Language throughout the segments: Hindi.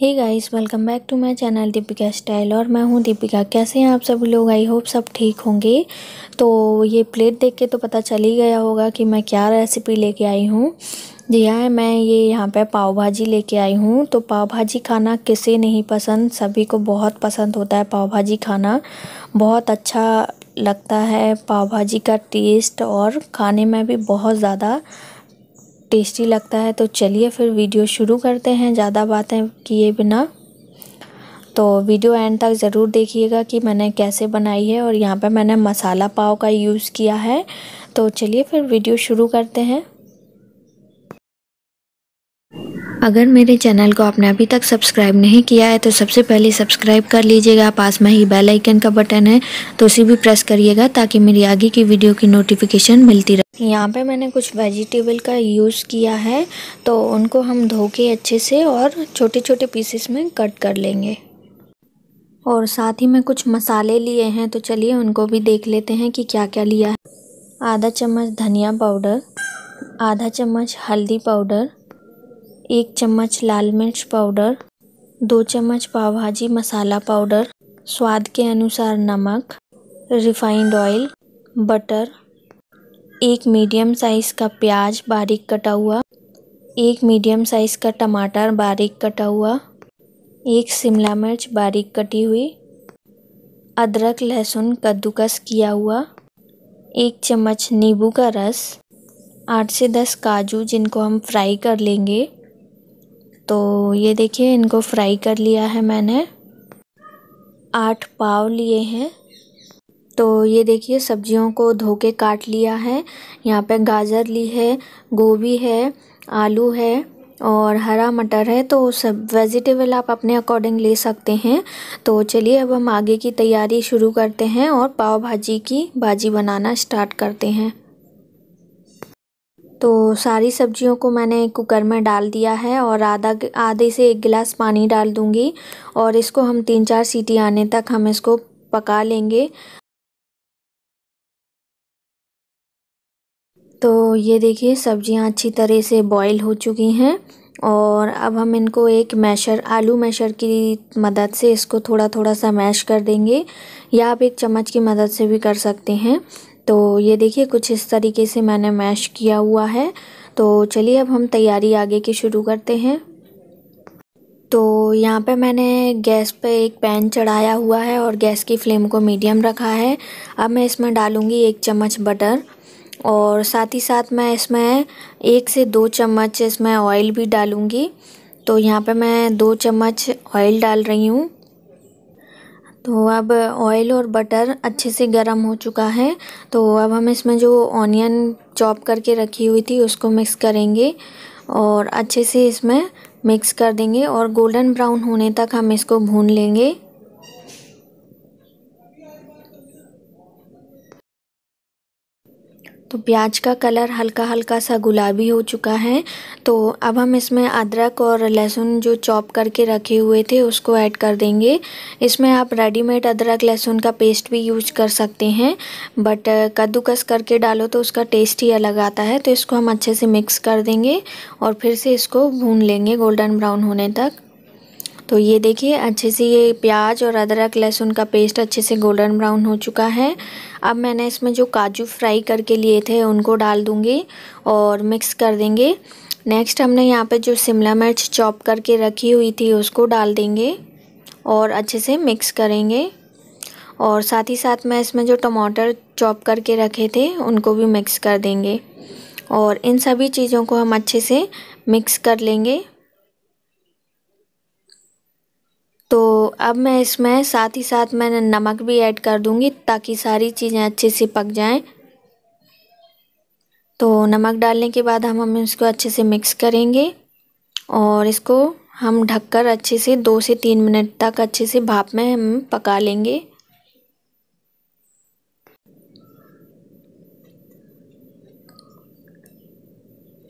hey guys welcome back to my channel Deepika style और मैं हूँ दीपिका कैसे हैं आप सब लोग आई होप सब ठीक होंगे तो ये प्लेट देख के तो पता चल ही गया होगा कि मैं क्या रेसिपी लेके आई हूँ जी हाँ मैं ये यहाँ पे पाव भाजी लेके आई हूँ तो पाव भाजी खाना किसे नहीं पसंद सभी को बहुत पसंद होता है पाव भाजी खाना बहुत अच्छा लगता है पाव भाजी का टेस्ट और खाने में भी बहुत ज़्यादा टेस्टी लगता है तो चलिए फिर वीडियो शुरू करते हैं ज़्यादा बातें किए बिना तो वीडियो एंड तक ज़रूर देखिएगा कि मैंने कैसे बनाई है और यहाँ पर मैंने मसाला पाव का यूज़ किया है तो चलिए फिर वीडियो शुरू करते हैं अगर मेरे चैनल को आपने अभी तक सब्सक्राइब नहीं किया है तो सबसे पहले सब्सक्राइब कर लीजिएगा पास में ही बेल आइकन का बटन है तो उसे भी प्रेस करिएगा ताकि मेरी आगे की वीडियो की नोटिफिकेशन मिलती रहे यहाँ पे मैंने कुछ वेजिटेबल का यूज़ किया है तो उनको हम धो के अच्छे से और छोटे छोटे पीसेस में कट कर लेंगे और साथ ही में कुछ मसाले लिए हैं तो चलिए उनको भी देख लेते हैं कि क्या क्या लिया है आधा चम्मच धनिया पाउडर आधा चम्मच हल्दी पाउडर एक चम्मच लाल मिर्च पाउडर दो चम्मच पाव भाजी मसाला पाउडर स्वाद के अनुसार नमक रिफाइंड ऑयल बटर एक मीडियम साइज़ का प्याज बारीक कटा हुआ एक मीडियम साइज़ का टमाटर बारीक कटा हुआ एक शिमला मिर्च बारीक कटी हुई अदरक लहसुन कद्दूकस किया हुआ एक चम्मच नींबू का रस आठ से दस काजू जिनको हम फ्राई कर लेंगे तो ये देखिए इनको फ्राई कर लिया है मैंने आठ पाव लिए हैं तो ये देखिए सब्जियों को धो के काट लिया है यहाँ पे गाजर ली है गोभी है आलू है और हरा मटर है तो सब वेजिटेबल आप अपने अकॉर्डिंग ले सकते हैं तो चलिए अब हम आगे की तैयारी शुरू करते हैं और पाव भाजी की भाजी बनाना स्टार्ट करते हैं तो सारी सब्जियों को मैंने कुकर में डाल दिया है और आधा आधे से एक गिलास पानी डाल दूंगी और इसको हम तीन चार सीटी आने तक हम इसको पका लेंगे तो ये देखिए सब्जियां अच्छी तरह से बॉईल हो चुकी हैं और अब हम इनको एक मैशर आलू मैशर की मदद से इसको थोड़ा थोड़ा सा मैश कर देंगे या आप एक चम्मच की मदद से भी कर सकते हैं तो ये देखिए कुछ इस तरीके से मैंने मैश किया हुआ है तो चलिए अब हम तैयारी आगे की शुरू करते हैं तो यहाँ पे मैंने गैस पे एक पैन चढ़ाया हुआ है और गैस की फ्लेम को मीडियम रखा है अब मैं इसमें डालूँगी एक चम्मच बटर और साथ ही साथ मैं इसमें एक से दो चम्मच इसमें ऑयल भी डालूँगी तो यहाँ पे मैं दो चम्मच ऑयल डाल रही हूँ तो अब ऑयल और बटर अच्छे से गर्म हो चुका है तो अब हम इसमें जो ऑनियन चॉप करके रखी हुई थी उसको मिक्स करेंगे और अच्छे से इसमें मिक्स कर देंगे और गोल्डन ब्राउन होने तक हम इसको भून लेंगे तो प्याज का कलर हल्का हल्का सा गुलाबी हो चुका है तो अब हम इसमें अदरक और लहसुन जो चॉप करके रखे हुए थे उसको ऐड कर देंगे इसमें आप रेडीमेड अदरक लहसुन का पेस्ट भी यूज कर सकते हैं बट कद्दूकस करके डालो तो उसका टेस्ट ही अलग आता है तो इसको हम अच्छे से मिक्स कर देंगे और फिर से इसको भून लेंगे गोल्डन ब्राउन होने तक तो ये देखिए अच्छे से ये प्याज और अदरक लहसुन का पेस्ट अच्छे से गोल्डन ब्राउन हो चुका है अब मैंने इसमें जो काजू फ्राई करके लिए थे उनको डाल दूँगी और मिक्स कर देंगे नेक्स्ट हमने यहाँ पे जो शिमला मिर्च चॉप करके रखी हुई थी उसको डाल देंगे और अच्छे से मिक्स करेंगे और साथ ही साथ मैं इसमें जो टमाटर चॉप करके रखे थे उनको भी मिक्स कर देंगे और इन सभी चीज़ों को हम अच्छे से मिक्स कर लेंगे अब मैं इसमें साथ ही साथ मैंने नमक भी ऐड कर दूंगी ताकि सारी चीज़ें अच्छे से पक जाएं तो नमक डालने के बाद हम हम इसको अच्छे से मिक्स करेंगे और इसको हम ढककर अच्छे से दो से तीन मिनट तक अच्छे से भाप में हम पका लेंगे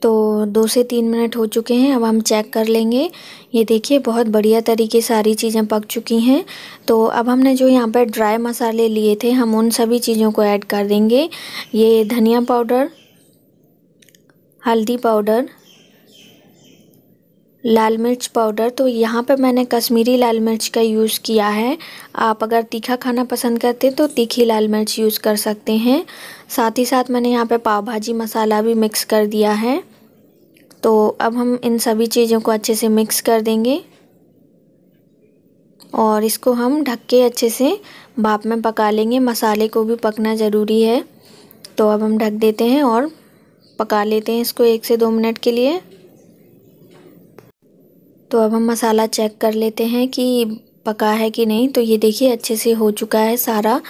तो दो से तीन मिनट हो चुके हैं अब हम चेक कर लेंगे ये देखिए बहुत बढ़िया तरीके सारी चीज़ें पक चुकी हैं तो अब हमने जो यहाँ पर ड्राई मसाले लिए थे हम उन सभी चीज़ों को ऐड कर देंगे ये धनिया पाउडर हल्दी पाउडर लाल मिर्च पाउडर तो यहाँ पे मैंने कश्मीरी लाल मिर्च का यूज़ किया है आप अगर तीखा खाना पसंद करते हैं तो तीखी लाल मिर्च यूज़ कर सकते हैं साथ ही साथ मैंने यहाँ पे पाव भाजी मसाला भी मिक्स कर दिया है तो अब हम इन सभी चीज़ों को अच्छे से मिक्स कर देंगे और इसको हम ढक के अच्छे से भाप में पका लेंगे मसाले को भी पकना ज़रूरी है तो अब हम ढक देते हैं और पका लेते हैं इसको एक से दो मिनट के लिए तो अब हम मसाला चेक कर लेते हैं कि पका है कि नहीं तो ये देखिए अच्छे से हो चुका है सारा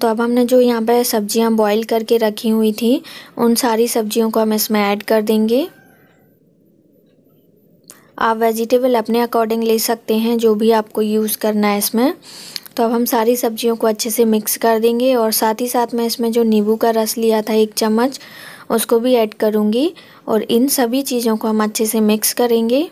तो अब हमने जो यहाँ पर सब्जियाँ बॉईल करके रखी हुई थी उन सारी सब्जियों को हम इसमें ऐड कर देंगे आप वेजिटेबल अपने अकॉर्डिंग ले सकते हैं जो भी आपको यूज़ करना है इसमें तो अब हम सारी सब्जियों को अच्छे से मिक्स कर देंगे और साथ ही साथ मैं इसमें जो नींबू का रस लिया था एक चम्मच उसको भी ऐड करूँगी और इन सभी चीज़ों को हम अच्छे से मिक्स करेंगे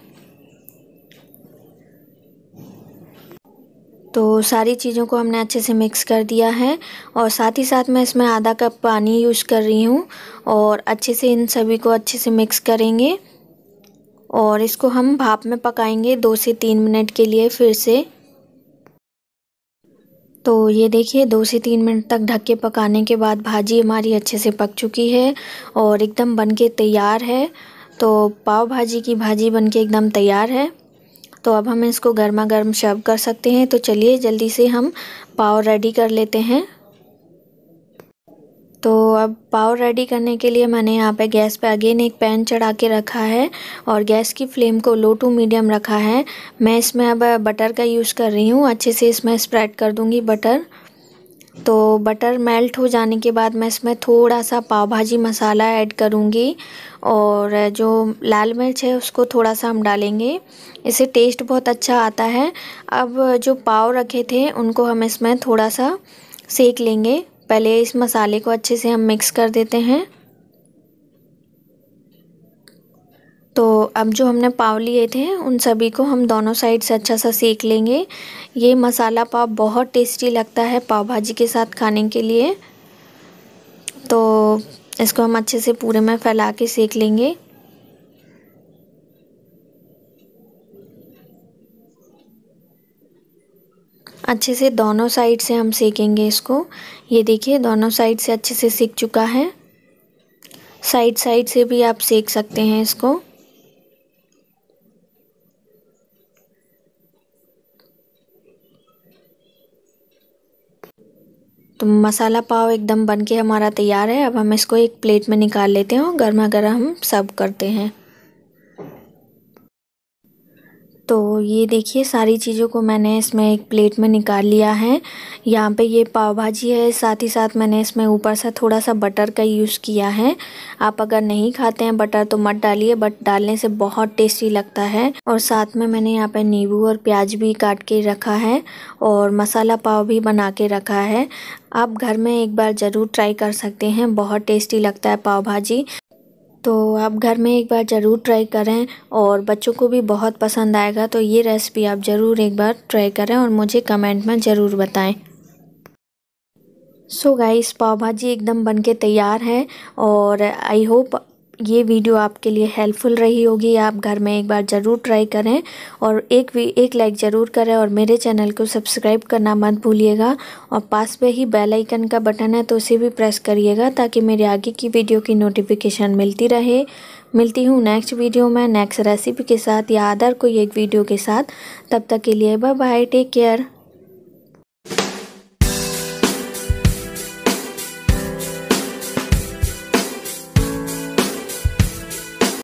तो सारी चीज़ों को हमने अच्छे से मिक्स कर दिया है और साथ ही साथ मैं इसमें आधा कप पानी यूज़ कर रही हूँ और अच्छे से इन सभी को अच्छे से मिक्स करेंगे और इसको हम भाप में पकाएंगे दो से तीन मिनट के लिए फिर से तो ये देखिए दो से तीन मिनट तक ढक के पकाने के बाद भाजी हमारी अच्छे से पक चुकी है और एकदम बन के तैयार है तो पाव भाजी की भाजी बन के एकदम तैयार है तो अब हम इसको गर्मा गर्म शर्व कर सकते हैं तो चलिए जल्दी से हम पाव रेडी कर लेते हैं तो अब पाव रेडी करने के लिए मैंने यहाँ पे गैस पे अगेन एक पैन चढ़ा के रखा है और गैस की फ्लेम को लो टू मीडियम रखा है मैं इसमें अब बटर का यूज़ कर रही हूँ अच्छे से इसमें स्प्रेड कर दूँगी बटर तो बटर मेल्ट हो जाने के बाद मैं इसमें थोड़ा सा पाव भाजी मसाला ऐड करूँगी और जो लाल मिर्च है उसको थोड़ा सा हम डालेंगे इसे टेस्ट बहुत अच्छा आता है अब जो पाव रखे थे उनको हम इसमें थोड़ा सा सेक लेंगे पहले इस मसाले को अच्छे से हम मिक्स कर देते हैं तो अब जो हमने पाव लिए थे उन सभी को हम दोनों साइड से अच्छा सा सेक लेंगे ये मसाला पाव बहुत टेस्टी लगता है पाव भाजी के साथ खाने के लिए तो इसको हम अच्छे से पूरे में फैला के सेक लेंगे अच्छे से दोनों साइड से हम सेकेंगे इसको ये देखिए दोनों साइड से अच्छे से सेक चुका है साइड साइड से भी आप सेक सकते हैं इसको तो मसाला पाव एकदम बनके हमारा तैयार है अब हम इसको एक प्लेट में निकाल लेते हैं और गर्मा गर्म हम सर्व करते हैं तो ये देखिए सारी चीज़ों को मैंने इसमें एक प्लेट में निकाल लिया है यहाँ पे ये पाव भाजी है साथ ही साथ मैंने इसमें ऊपर से थोड़ा सा बटर का यूज़ किया है आप अगर नहीं खाते हैं बटर तो मत डालिए बट डालने से बहुत टेस्टी लगता है और साथ में मैंने यहाँ पे नींबू और प्याज भी काट के रखा है और मसाला पाव भी बना के रखा है आप घर में एक बार ज़रूर ट्राई कर सकते हैं बहुत टेस्टी लगता है पाव भाजी तो आप घर में एक बार ज़रूर ट्राई करें और बच्चों को भी बहुत पसंद आएगा तो ये रेसिपी आप ज़रूर एक बार ट्राई करें और मुझे कमेंट में ज़रूर बताएं सो गाइस पाव भाजी एकदम बन के तैयार है और आई होप ये वीडियो आपके लिए हेल्पफुल रही होगी आप घर में एक बार ज़रूर ट्राई करें और एक वी एक लाइक ज़रूर करें और मेरे चैनल को सब्सक्राइब करना मत भूलिएगा और पास में ही बेल आइकन का बटन है तो उसे भी प्रेस करिएगा ताकि मेरे आगे की वीडियो की नोटिफिकेशन मिलती रहे मिलती हूँ नेक्स्ट वीडियो में नेक्स्ट रेसिपी के साथ या अदर कोई एक वीडियो के साथ तब तक के लिए बाय बाय टेक केयर